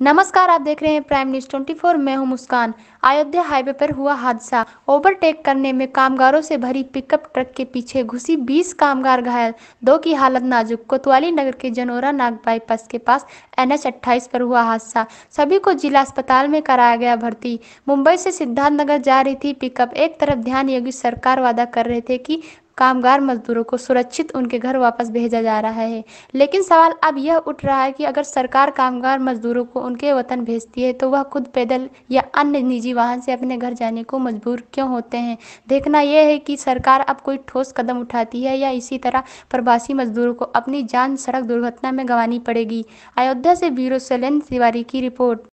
नमस्कार आप देख रहे हैं प्राइम न्यूज 24 मैं हूं मुस्कान अयोध्या हाईवे पर हुआ हादसा ओवरटेक करने में कामगारों से भरी पिकअप ट्रक के पीछे घुसी 20 कामगार घायल दो की हालत नाजुक कोतवाली नगर के जनोरा नाग बाईपास के पास एन एच पर हुआ हादसा सभी को जिला अस्पताल में कराया गया भर्ती मुंबई से सिद्धार्थनगर जा रही थी पिकअप एक तरफ ध्यान योगी सरकार वादा कर रहे थे की कामगार मजदूरों को सुरक्षित उनके घर वापस भेजा जा रहा है लेकिन सवाल अब यह उठ रहा है कि अगर सरकार कामगार मजदूरों को उनके वतन भेजती है तो वह खुद पैदल या अन्य निजी वाहन से अपने घर जाने को मजबूर क्यों होते हैं देखना यह है कि सरकार अब कोई ठोस कदम उठाती है या इसी तरह प्रवासी मजदूरों को अपनी जान सड़क दुर्घटना में गंवानी पड़ेगी अयोध्या से ब्यूरो सैलेन तिवारी की रिपोर्ट